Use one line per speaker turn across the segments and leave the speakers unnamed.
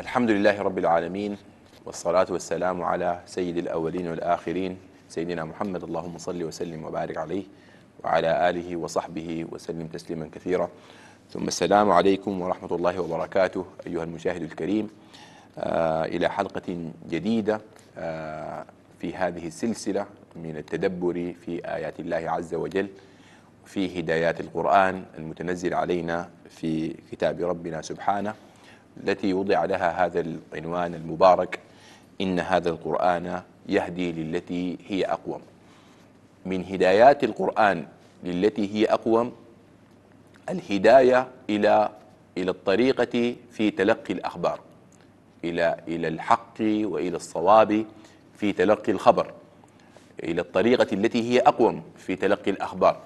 الحمد لله رب العالمين والصلاة والسلام على سيد الأولين والآخرين سيدنا محمد اللهم صل وسلم وبارك عليه وعلى آله وصحبه وسلم تسليما كثيرا ثم السلام عليكم ورحمة الله وبركاته أيها المشاهد الكريم آه إلى حلقة جديدة آه في هذه السلسلة من التدبر في آيات الله عز وجل في هدايات القرآن المتنزل علينا في كتاب ربنا سبحانه التي وضع لها هذا العنوان المبارك إن هذا القرآن يهدي للتي هي أقوم من هدايات القرآن للتي هي أقوم الهداية إلى إلى الطريقة في تلقي الأخبار إلى إلى الحق وإلى الصواب في تلقي الخبر إلى الطريقة التي هي أقوم في تلقي الأخبار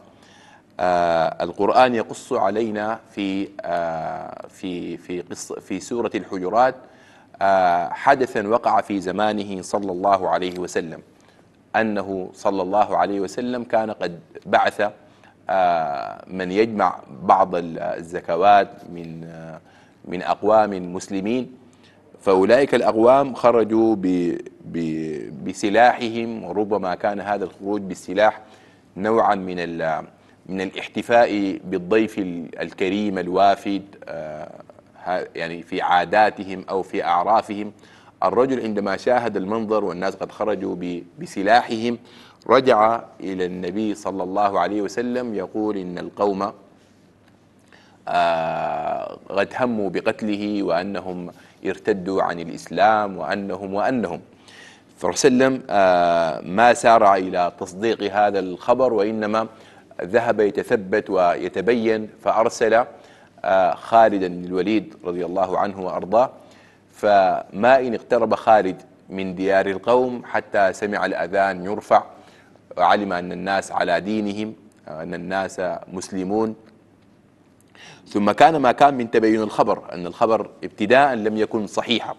آه، القرآن يقص علينا في آه، في في قص في سورة الحجرات آه، حدثا وقع في زمانه صلى الله عليه وسلم أنه صلى الله عليه وسلم كان قد بعث من يجمع بعض الزكوات من من أقوام مسلمين فأولئك الأقوام خرجوا ب ب بسلاحهم وربما كان هذا الخروج بالسلاح نوعا من من الاحتفاء بالضيف الكريم الوافد آه، يعني في عاداتهم أو في أعرافهم الرجل عندما شاهد المنظر والناس قد خرجوا بسلاحهم رجع إلى النبي صلى الله عليه وسلم يقول إن القوم آه، قد هموا بقتله وأنهم ارتدوا عن الإسلام وأنهم وأنهم فرسلم آه، ما سارع إلى تصديق هذا الخبر وإنما ذهب يتثبت ويتبين فأرسل آه، خالدا بن الوليد رضي الله عنه وأرضاه فما إن اقترب خالد من ديار القوم حتى سمع الأذان يرفع وعلم أن الناس على دينهم آه، أن الناس مسلمون ثم كان ما كان من تبين الخبر أن الخبر ابتداء لم يكن صحيحا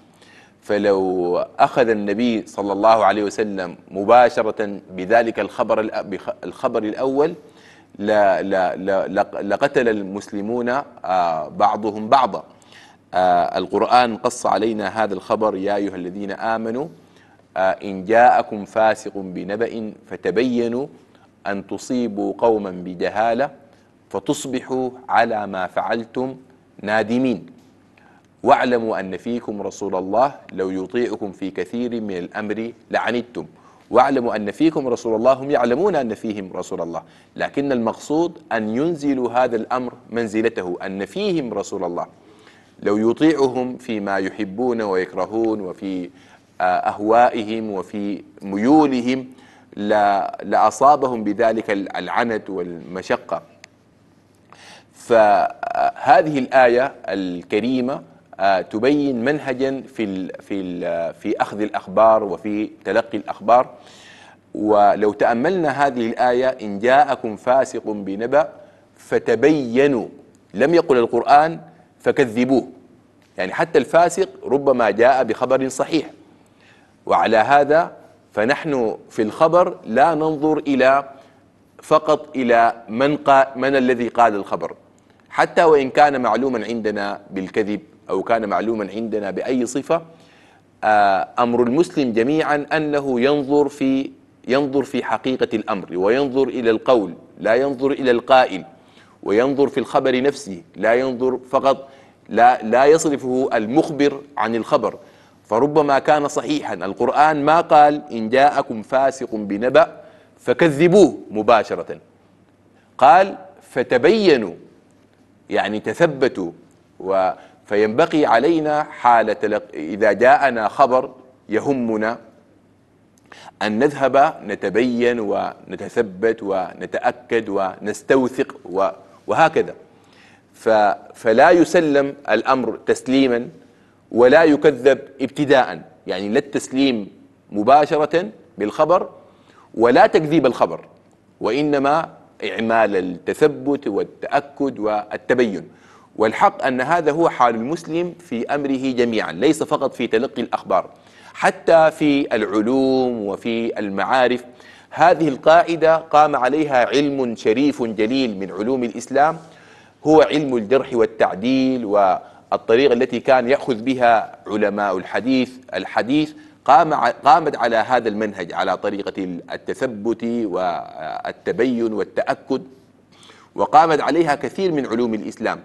فلو أخذ النبي صلى الله عليه وسلم مباشرة بذلك الخبر الخبر الأول لا لا لا لقتل المسلمون آه, بعضهم بعضا آه, القرآن قص علينا هذا الخبر يا أيها الذين آمنوا آه, إن جاءكم فاسق بنبأ فتبينوا أن تصيبوا قوما بجهالة فتصبحوا على ما فعلتم نادمين واعلموا أن فيكم رسول الله لو يطيعكم في كثير من الأمر لعنتم واعلموا أن فيكم رسول الله هم يعلمون أن فيهم رسول الله لكن المقصود أن ينزلوا هذا الأمر منزلته أن فيهم رسول الله لو يطيعهم فيما يحبون ويكرهون وفي آه، أهوائهم وفي ميولهم لأصابهم بذلك العنت والمشقة فهذه الآية الكريمة آه، تبين منهجا في الـ في الـ في اخذ الاخبار وفي تلقي الاخبار ولو تاملنا هذه الايه ان جاءكم فاسق بنبأ فتبينوا لم يقل القران فكذبوه يعني حتى الفاسق ربما جاء بخبر صحيح وعلى هذا فنحن في الخبر لا ننظر الى فقط الى من قال من الذي قال الخبر حتى وان كان معلوما عندنا بالكذب أو كان معلوما عندنا بأي صفة آه، أمر المسلم جميعا أنه ينظر في ينظر في حقيقة الأمر وينظر إلى القول لا ينظر إلى القائل وينظر في الخبر نفسه لا ينظر فقط لا, لا يصرفه المخبر عن الخبر فربما كان صحيحا القرآن ما قال إن جاءكم فاسق بنبأ فكذبوه مباشرة قال فتبينوا يعني تثبتوا و فينبغي علينا حالة إذا جاءنا خبر يهمنا أن نذهب نتبين ونتثبت ونتأكد ونستوثق وهكذا فلا يسلم الأمر تسليما ولا يكذب ابتداء يعني لا التسليم مباشرة بالخبر ولا تكذيب الخبر وإنما إعمال التثبت والتأكد والتبين والحق أن هذا هو حال المسلم في أمره جميعا ليس فقط في تلقي الأخبار حتى في العلوم وفي المعارف هذه القاعدة قام عليها علم شريف جليل من علوم الإسلام هو علم الجرح والتعديل والطريقة التي كان يأخذ بها علماء الحديث الحديث قام قامت على هذا المنهج على طريقة التثبت والتبين والتأكد وقامت عليها كثير من علوم الإسلام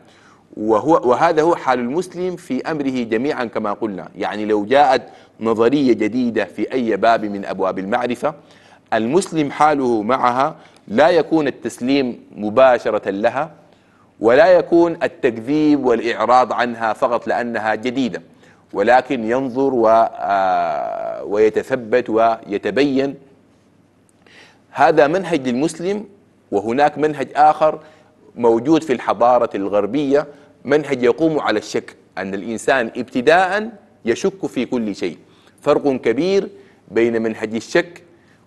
وهو وهذا هو حال المسلم في أمره جميعا كما قلنا يعني لو جاءت نظرية جديدة في أي باب من أبواب المعرفة المسلم حاله معها لا يكون التسليم مباشرة لها ولا يكون التكذيب والإعراض عنها فقط لأنها جديدة ولكن ينظر و آه، ويتثبت ويتبين هذا منهج للمسلم وهناك منهج آخر موجود في الحضارة الغربية منهج يقوم على الشك أن الإنسان ابتداء يشك في كل شيء فرق كبير بين منهج الشك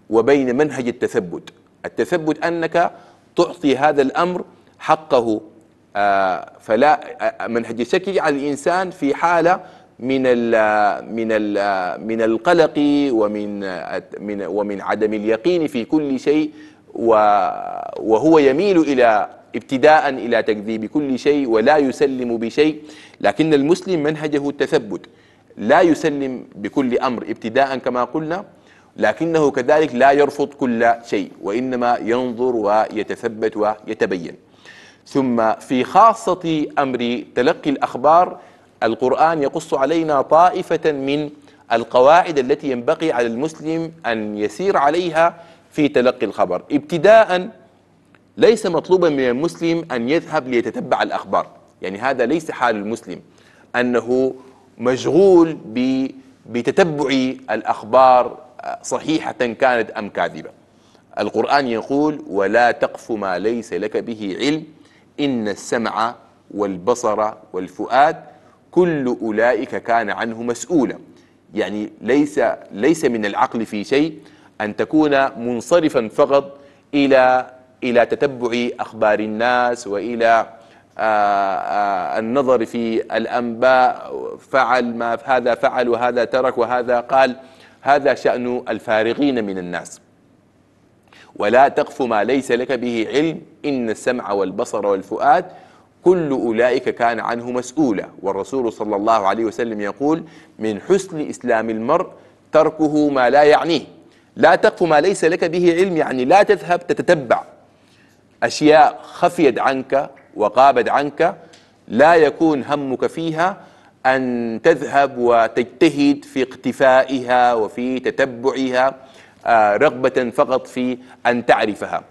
وبين منهج التثبت التثبت أنك تعطي هذا الأمر حقه آه، فلا آه، منهج الشك يجعل الإنسان في حالة من الـ آه، من الـ من القلق ومن من ومن عدم اليقين في كل شيء وهو يميل إلى ابتداء إلى تكذيب كل شيء ولا يسلم بشيء لكن المسلم منهجه التثبت لا يسلم بكل أمر ابتداء كما قلنا لكنه كذلك لا يرفض كل شيء وإنما ينظر ويتثبت ويتبين ثم في خاصة أمر تلقي الأخبار القرآن يقص علينا طائفة من القواعد التي ينبغي على المسلم أن يسير عليها في تلقي الخبر ابتداء ليس مطلوبا من المسلم أن يذهب ليتتبع الأخبار يعني هذا ليس حال المسلم أنه مشغول بتتبع الأخبار آه، صحيحة كانت أم كاذبة القرآن يقول ولا تقف ما ليس لك به علم إن السمع والبصر والفؤاد كل أولئك كان عنه مسؤولا يعني ليس ليس من العقل في شيء أن تكون منصرفا فقط إلى إلى تتبع أخبار الناس وإلى آه، آه، النظر في الأنباء فعل ما هذا فعل وهذا ترك وهذا قال هذا شأن الفارغين من الناس ولا تقف ما ليس لك به علم إن السمع والبصر والفؤاد كل أولئك كان عنه مسؤولا والرسول صلى الله عليه وسلم يقول من حسن إسلام المرء تركه ما لا يعنيه لا تقف ما ليس لك به علم يعني لا تذهب تتتبع أشياء خفيت عنك وغابت عنك لا يكون همك فيها أن تذهب وتجتهد في اقتفائها وفي تتبعها آه، رغبة فقط في أن تعرفها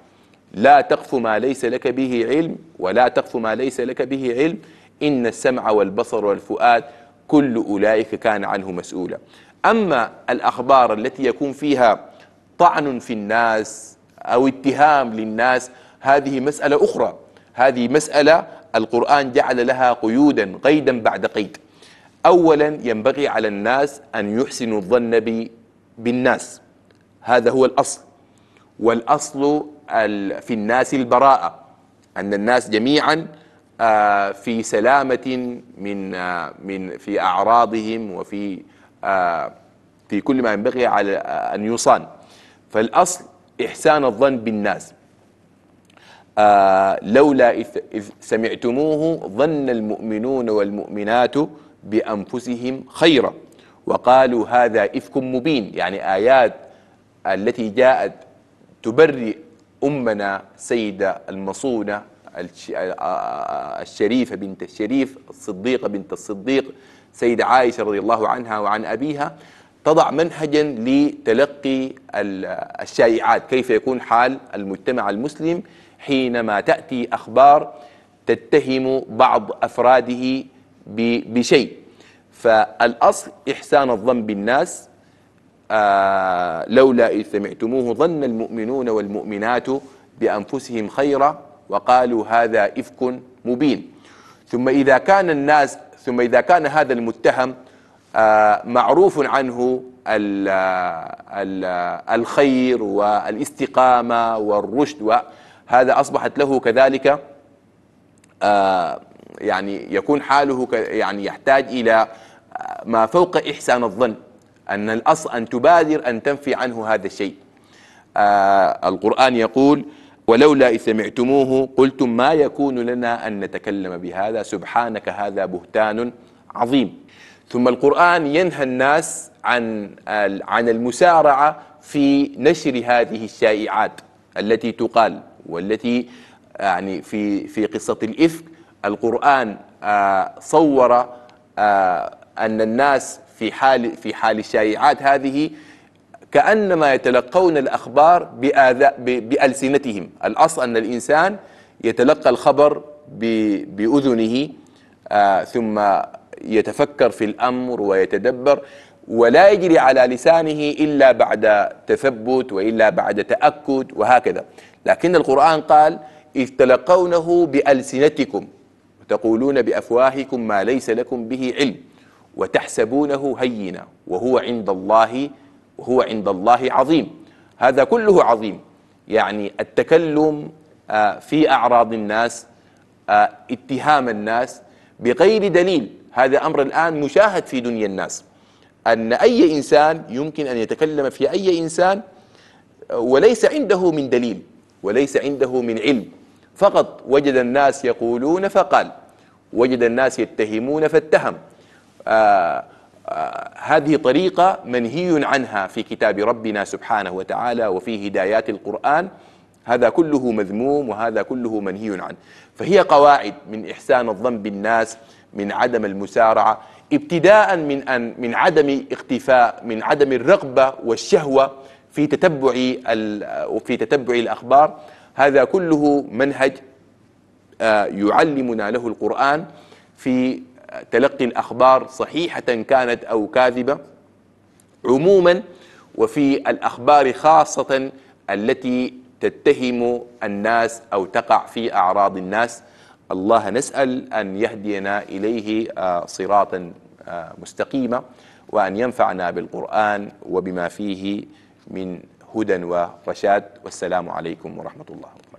لا تقف ما ليس لك به علم ولا تقف ما ليس لك به علم إن السمع والبصر والفؤاد كل أولئك كان عنه مسؤولا أما الأخبار التي يكون فيها طعن في الناس أو اتهام للناس هذه مسألة أخرى هذه مسألة القرآن جعل لها قيودا قيدا بعد قيد أولا ينبغي على الناس أن يحسنوا الظن بالناس هذا هو الأصل والأصل في الناس البراءة أن الناس جميعا آه، في سلامة من آه، من في أعراضهم وفي آه، في كل ما ينبغي على أن يصان فالأصل إحسان الظن بالناس آه لولا إذ, إذ سمعتموه ظن المؤمنون والمؤمنات بأنفسهم خيرا وقالوا هذا إفك مبين يعني آيات التي جاءت تبرئ أمنا سيدة المصونة الشريفة بنت الشريف الصديقة بنت الصديق سيدة عائشة رضي الله عنها وعن أبيها تضع منهجا لتلقي الشائعات كيف يكون حال المجتمع المسلم حينما تأتي أخبار تتهم بعض أفراده بشيء فالأصل إحسان الظن بالناس آه لولا إذ سمعتموه ظن المؤمنون والمؤمنات بأنفسهم خيرا وقالوا هذا إفك مبين ثم إذا كان الناس ثم إذا كان هذا المتهم معروف عنه الخير والاستقامة والرشد وهذا أصبحت له كذلك آه، يعني يكون حاله يعني يحتاج إلى آه، ما فوق إحسان الظن أن الأصل أن تبادر أن تنفي عنه هذا الشيء آه، القرآن يقول ولولا إذ سمعتموه قلتم ما يكون لنا أن نتكلم بهذا سبحانك هذا بهتان عظيم ثم القرآن ينهى الناس عن عن المسارعة في نشر هذه الشائعات التي تقال والتي يعني في في قصة الإفك القرآن آه، صور آه، أن الناس في حال في حال الشائعات هذه كأنما يتلقون الأخبار بألسنتهم الأصل أن الإنسان يتلقى الخبر بأذنه آه، ثم يتفكر في الامر ويتدبر ولا يجري على لسانه الا بعد تثبت والا بعد تاكد وهكذا لكن القران قال اذ تلقونه بالسنتكم وتقولون بافواهكم ما ليس لكم به علم وتحسبونه هينا وهو عند الله وهو عند الله عظيم هذا كله عظيم يعني التكلم آه، في اعراض الناس آه، اتهام الناس بغير دليل هذا أمر الآن مشاهد في دنيا الناس أن أي إنسان يمكن أن يتكلم في أي إنسان وليس عنده من دليل وليس عنده من علم فقط وجد الناس يقولون فقال وجد الناس يتهمون فاتهم آآ آه، آآ آه، هذه طريقة منهي عنها في كتاب ربنا سبحانه وتعالى وفي هدايات القرآن هذا كله مذموم وهذا كله منهي عنه فهي قواعد من إحسان الظن بالناس من عدم المسارعة ابتداء من أن من عدم اختفاء من عدم الرغبة والشهوة في تتبع في تتبع الأخبار هذا كله منهج آه، يعلمنا له القرآن في تلقي الأخبار صحيحة كانت أو كاذبة عموما وفي الأخبار خاصة التي تتهم الناس أو تقع في أعراض الناس الله نسأل أن يهدينا إليه آه، صراطا آه، مستقيما وأن ينفعنا بالقرآن وبما فيه من هدى ورشاد والسلام عليكم ورحمة الله